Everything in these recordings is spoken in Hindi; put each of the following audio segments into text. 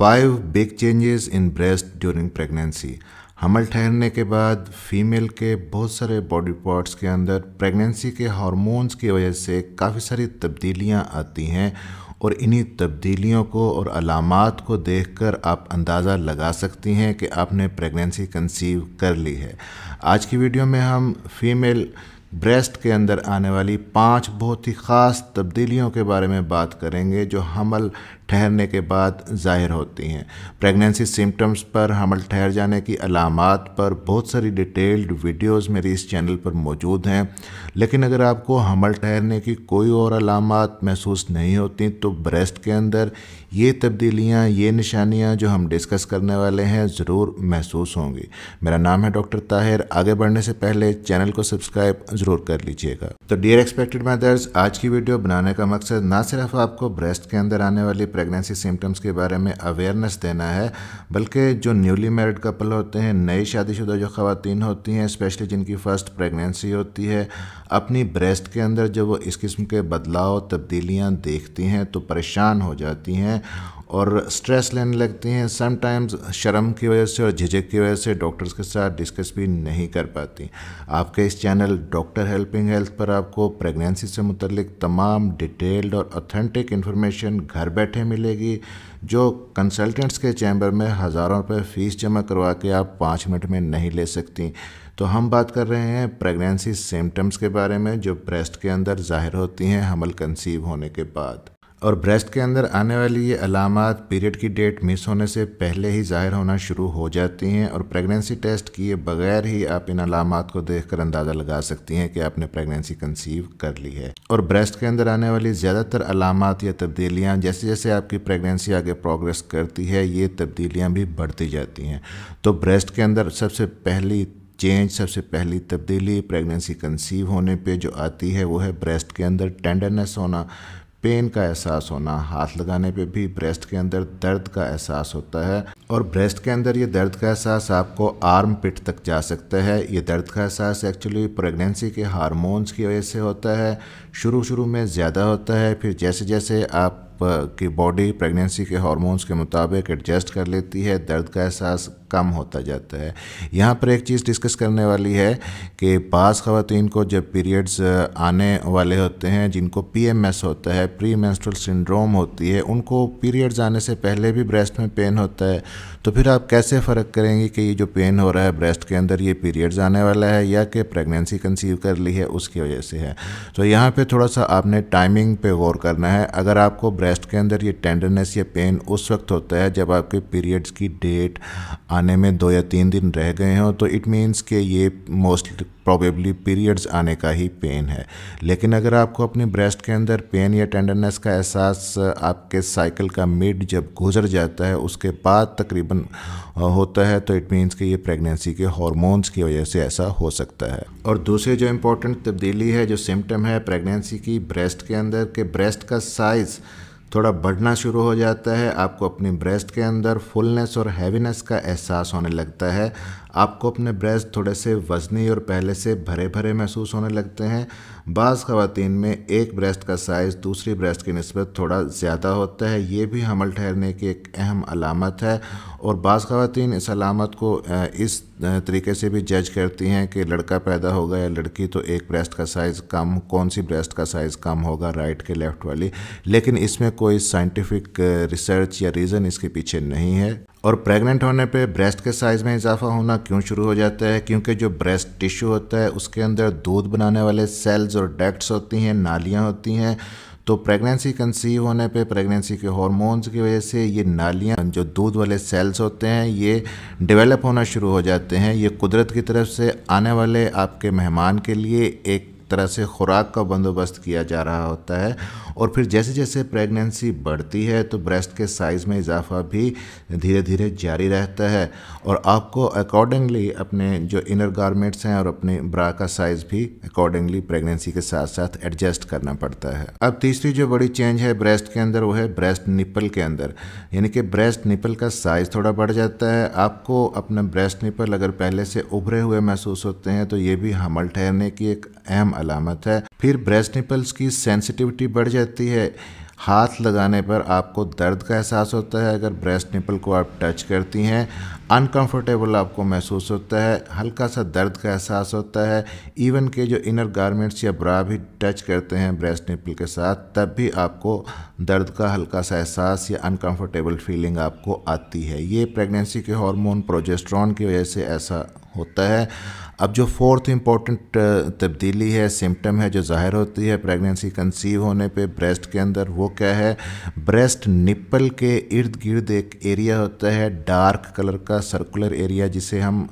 five big changes in breast during pregnancy हमल ठहरने के बाद फीमेल के बहुत सारे बॉडी पार्ट्स के अंदर प्रेगनेंसी के हार्मोन्स की वजह से काफ़ी सारी तब्दीलियां आती हैं और इन्हीं तब्दीलियों को और अलामत को देखकर आप अंदाज़ा लगा सकती हैं कि आपने प्रेगनेंसी कंसीव कर ली है आज की वीडियो में हम फीमेल ब्रेस्ट के अंदर आने वाली पांच बहुत ही ख़ास तब्दीलियों के बारे में बात करेंगे जो हमल ठहरने के बाद ज़ाहिर होती हैं प्रेगनेंसी सिम्टम्स पर हमल ठहर जाने की अलामत पर बहुत सारी डिटेल्ड वीडियोस मेरे इस चैनल पर मौजूद हैं लेकिन अगर आपको हमल ठहरने की कोई और अलामत महसूस नहीं होती तो ब्रेस्ट के अंदर ये तब्दीलियाँ ये निशानियाँ जो हम डिस्कस करने वाले हैं ज़रूर महसूस होंगी मेरा नाम है डॉक्टर ताहिर आगे बढ़ने से पहले चैनल को सब्सक्राइब ज़रूर कर लीजिएगा तो डियर एक्सपेक्टेड मदर्स आज की वीडियो बनाने का मकसद ना सिर्फ आपको ब्रेस्ट के अंदर आने वाली प्रेगनेंसी सिम्टम्स के बारे में अवेयरनेस देना है बल्कि जो न्यूली मैरिड कपल होते हैं नई शादीशुदा जो ख़वान होती हैं स्पेशली जिनकी फ़र्स्ट प्रेगनेंसी होती है अपनी ब्रेस्ट के अंदर जब वो इस किस्म के बदलाव तब्दीलियाँ देखती हैं तो परेशान हो जाती हैं और स्ट्रेस लेने लगती हैं समटाइम्स शर्म की वजह से और झिझक की वजह से डॉक्टर्स के साथ डिस्कस भी नहीं कर पाती आपके इस चैनल डॉक्टर हेल्पिंग हेल्थ पर आपको प्रेगनेंसी से मुतलिक तमाम डिटेल्ड और ऑथेंटिक इन्फॉर्मेशन घर बैठे मिलेगी जो कंसल्टेंट्स के चैम्बर में हज़ारों रुपये फ़ीस जमा करवा के आप पाँच मिनट में नहीं ले सकती तो हम बात कर रहे हैं प्रेगनेंसी सिम्टम्स के बारे में जो ब्रेस्ट के अंदर ज़ाहिर होती हैं हमल कंसीव होने के बाद और ब्रेस्ट के अंदर आने वाली ये अलामत पीरियड की डेट मिस होने से पहले ही ज़ाहिर होना शुरू हो जाती हैं और प्रेगनेंसी टेस्ट किए बगैर ही आप इन अलामत को कर अंदाज़ा लगा सकती हैं कि आपने प्रेगनेंसी कंसीव कर ली है और ब्रेस्ट के अंदर आने वाली ज़्यादातर अलामत या तब्दीलियाँ जैसे जैसे आपकी प्रेगनेंसी आगे प्रोग्रेस करती है ये तब्दीलियाँ भी बढ़ती जाती हैं तो ब्रेस्ट के अंदर सबसे पहली चेंज सबसे पहली तब्दीली प्रेगनेंसी कंसीव होने पे जो आती है वो है ब्रेस्ट के अंदर टेंडरनेस होना पेन का एहसास होना हाथ लगाने पे भी ब्रेस्ट के अंदर दर्द का एहसास होता है और ब्रेस्ट के अंदर ये दर्द का एहसास आपको आर्म पिट तक जा सकता है ये दर्द का एहसास एक्चुअली प्रेगनेंसी के हार्मोन्स की वजह से होता है शुरू शुरू में ज़्यादा होता है फिर जैसे जैसे आप की बॉडी प्रेगनेंसी के हार्मोन्स के मुताबिक एडजस्ट कर लेती है दर्द का एहसास कम होता जाता है यहाँ पर एक चीज़ डिस्कस करने वाली है कि बास ख़वान को जब पीरियड्स आने वाले होते हैं जिनको पीएमएस होता है प्री मैंस्ट्रल सिंड्रोम होती है उनको पीरियड्स आने से पहले भी ब्रेस्ट में पेन होता है तो फिर आप कैसे फ़र्क करेंगे कि ये जो पेन हो रहा है ब्रेस्ट के अंदर ये पीरियड्स आने वाला है या कि प्रेगनेंसी कंसीव कर ली है उसकी वजह से है तो यहाँ पे थोड़ा सा आपने टाइमिंग पे गौर करना है अगर आपको ब्रेस्ट के अंदर ये टेंडरनेस या पेन उस वक्त होता है जब आपके पीरियड्स की डेट आने में दो या तीन दिन रह गए हों तो इट मीन्स कि ये मोस्ट प्रॉबेबली पीरियड्स आने का ही पेन है लेकिन अगर आपको अपने ब्रेस्ट के अंदर पेन या टेंडरनेस का एहसास आपके साइकिल का मिड जब गुजर जाता है उसके बाद तकरीबन होता है तो इट मीन्स कि ये प्रेगनेंसी के हॉर्मोन्स की वजह से ऐसा हो सकता है और दूसरी जो इम्पोर्टेंट तब्दीली है जो सिम्टम है प्रेगनेंसी की ब्रेस्ट के अंदर के ब्रेस्ट का साइज़ थोड़ा बढ़ना शुरू हो जाता है आपको अपनी ब्रेस्ट के अंदर फुलनेस और हैवीनेस का एहसास होने लगता है आपको अपने ब्रेस्ट थोड़े से वजनी और पहले से भरे भरे महसूस होने लगते हैं बाज़ ख़वात में एक ब्रेस्ट का साइज़ दूसरी ब्रेस्ट की नस्बत थोड़ा ज़्यादा होता है ये भी हमल ठहरने की एक अहम अलामत है और बाज़ ख़वातीन इस अलामत को इस तरीके से भी जज करती हैं कि लड़का पैदा होगा या लड़की तो एक ब्रेस्ट का साइज़ कम कौन सी ब्रेस्ट का साइज़ कम होगा राइट के लेफ़्ट वाली लेकिन इसमें कोई साइंटिफिक रिसर्च या रीज़न इसके पीछे नहीं है और प्रेग्नेंट होने पे ब्रेस्ट के साइज़ में इजाफा होना क्यों शुरू हो जाता है क्योंकि जो ब्रेस्ट टिश्यू होता है उसके अंदर दूध बनाने वाले सेल्स और डक्ट्स होती हैं नालियाँ होती हैं तो प्रेगनेंसी कंसीव होने पे प्रेगनेंसी के हॉर्मोन्स की वजह से ये नालियाँ जो दूध वाले सेल्स होते हैं ये डेवलप होना शुरू हो जाते हैं ये कुदरत की तरफ से आने वाले आपके मेहमान के लिए एक तरह से खुराक का बंदोबस्त किया जा रहा होता है और फिर जैसे जैसे प्रेगनेंसी बढ़ती है तो ब्रेस्ट के साइज़ में इजाफा भी धीरे धीरे जारी रहता है और आपको अकॉर्डिंगली अपने जो इनर गारमेंट्स हैं और अपने ब्रा का साइज़ भी अकॉर्डिंगली प्रेगनेंसी के साथ साथ एडजस्ट करना पड़ता है अब तीसरी जो बड़ी चेंज है ब्रेस्ट के अंदर वो है ब्रेस्ट निपल के अंदर यानी कि ब्रेस्ट निपल का साइज़ थोड़ा बढ़ जाता है आपको अपना ब्रेस्ट निपल अगर पहले से उभरे हुए महसूस होते हैं तो ये भी हमल ठहरने की एक अहम अलामत है फिर ब्रेस्ट निपल्स की सेंसिटिविटी बढ़ जाती है हाथ लगाने पर आपको दर्द का एहसास होता है अगर ब्रेस्ट निपल को आप टच करती हैं अनकंफर्टेबल आपको महसूस होता है हल्का सा दर्द का एहसास होता है इवन के जो इनर गारमेंट्स या ब्रा भी टच करते हैं ब्रेस्ट निपल के साथ तब भी आपको दर्द का हल्का सा एहसास या अनकंफर्टेबल फीलिंग आपको आती है ये प्रेगनेंसी के हार्मोन प्रोजेस्ट्रॉन की वजह से ऐसा होता है अब जो फोर्थ इम्पॉर्टेंट तब्दीली है सिम्टम है जो ज़ाहिर होती है प्रेगनेंसी कंसीव होने पे ब्रेस्ट के अंदर वो क्या है ब्रेस्ट निप्पल के इर्द गिर्द एक एरिया होता है डार्क कलर का सर्कुलर एरिया जिसे हम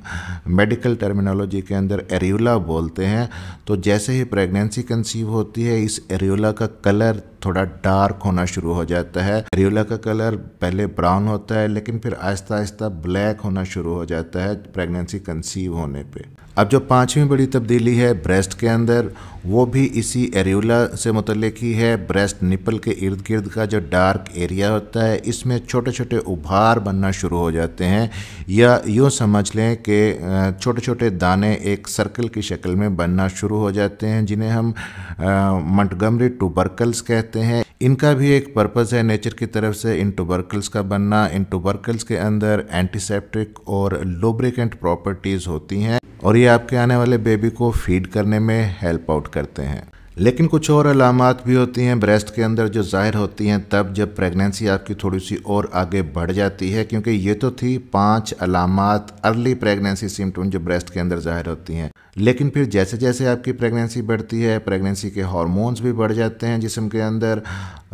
मेडिकल टर्मिनोलॉजी के अंदर एरियोला बोलते हैं तो जैसे ही प्रेगनेंसी कंसीव होती है इस एरियोला का कलर थोड़ा डार्क होना शुरू हो जाता है एरियोला का कलर पहले ब्राउन होता है लेकिन फिर आहिस्ता आहिस्ता ब्लैक होना शुरू हो जाता है प्रेगनेंसी कंसीव रिसीव होने पे अब जो पांचवी बड़ी तब्दीली है ब्रेस्ट के अंदर वो भी इसी एरियोला से मुतलक ही है ब्रेस्ट निपल के इर्द गिर्द का जो डार्क एरिया होता है इसमें छोटे छोटे उभार बनना शुरू हो जाते हैं या यूँ समझ लें कि छोटे छोटे दाने एक सर्कल की शक्ल में बनना शुरू हो जाते हैं जिन्हें हम मंटगमरी टूबरकल्स कहते हैं इनका भी एक पर्पज़ है नेचर की तरफ से इन टूबरकल्स का बनना इन टूबरकल्स के अंदर एंटीसेप्टिक और लोब्रिकेंट प्रॉपर्टीज़ होती हैं और ये आपके आने वाले बेबी को फीड करने में हेल्प आउट करते हैं लेकिन कुछ और अलामत भी होती हैं ब्रेस्ट के अंदर जो ज़ाहिर होती हैं तब जब प्रेगनेंसी आपकी थोड़ी सी और आगे बढ़ जाती है क्योंकि ये तो थी पांच अलामत अर्ली प्रेगनेंसी सिम्टम जो ब्रेस्ट के अंदर ज़ाहिर होती हैं लेकिन फिर जैसे जैसे आपकी प्रेगनेंसी बढ़ती है प्रेगनेंसी के हॉर्मोन्स भी बढ़ जाते हैं जिसम के अंदर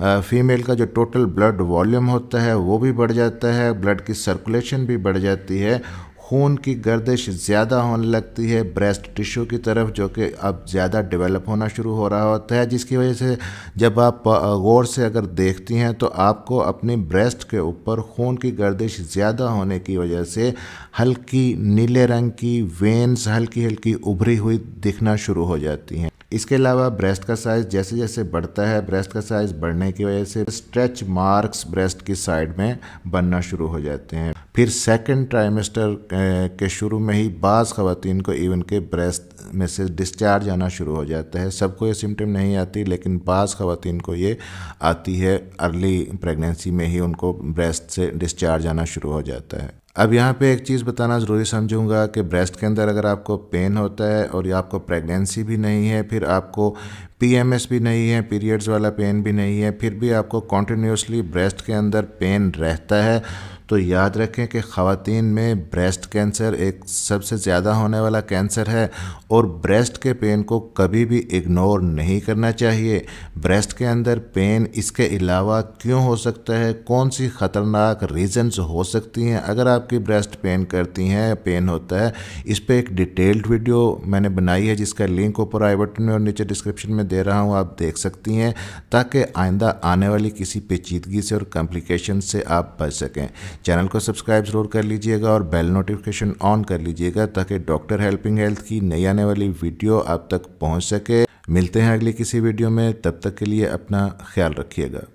फीमेल का जो टोटल ब्लड वॉल्यूम होता है वो भी बढ़ जाता है ब्लड की सर्कुलेशन भी बढ़ जाती है खून की गर्दिश ज़्यादा होने लगती है ब्रेस्ट टिश्यू की तरफ जो कि अब ज़्यादा डेवलप होना शुरू हो रहा होता है जिसकी वजह से जब आप गौर से अगर देखती हैं तो आपको अपने ब्रेस्ट के ऊपर खून की गर्दिश ज़्यादा होने की वजह से हल्की नीले रंग की वेन्स हल्की हल्की उभरी हुई दिखना शुरू हो जाती हैं इसके अलावा ब्रेस्ट का साइज़ जैसे जैसे बढ़ता है ब्रेस्ट का साइज़ बढ़ने की वजह से स्ट्रेच मार्क्स ब्रेस्ट की साइड में बनना शुरू हो जाते हैं फिर सेकेंड ट्राइमेस्टर के शुरू में ही बाज़ ख़वान को इवन के ब्रेस्ट में से डिस्चार्ज आना शुरू हो जाता है सबको ये सिम्टम नहीं आती लेकिन बाज़ ख़वान को ये आती है अर्ली प्रेगनेंसी में ही उनको ब्रेस्ट से डिस्चार्ज आना शुरू हो जाता है अब यहाँ पे एक चीज़ बताना ज़रूरी समझूंगा कि ब्रेस्ट के अंदर अगर आपको पेन होता है और आपको प्रेगनेंसी भी नहीं है फिर आपको पीएमएस भी नहीं है पीरियड्स वाला पेन भी नहीं है फिर भी आपको कॉन्टीन्यूसली ब्रेस्ट के अंदर पेन रहता है तो याद रखें कि ख़वान में ब्रेस्ट कैंसर एक सबसे ज़्यादा होने वाला कैंसर है और ब्रेस्ट के पेन को कभी भी इग्नोर नहीं करना चाहिए ब्रेस्ट के अंदर पेन इसके अलावा क्यों हो सकता है कौन सी ख़तरनाक रीजंस हो सकती हैं अगर आपकी ब्रेस्ट पेन करती हैं पेन होता है इस पर एक डिटेल्ड वीडियो मैंने बनाई है जिसका लिंक ऊपर आई बटन में और नीचे डिस्क्रिप्शन में दे रहा हूँ आप देख सकती हैं ताकि आइंदा आने वाली किसी पेचीदगी से और कॉम्प्लिकेशन से आप बच सकें चैनल को सब्सक्राइब ज़रूर कर लीजिएगा और बेल नोटिफिकेशन ऑन कर लीजिएगा ताकि डॉक्टर हेल्पिंग हेल्थ की नई आने वाली वीडियो आप तक पहुँच सके मिलते हैं अगली किसी वीडियो में तब तक के लिए अपना ख्याल रखिएगा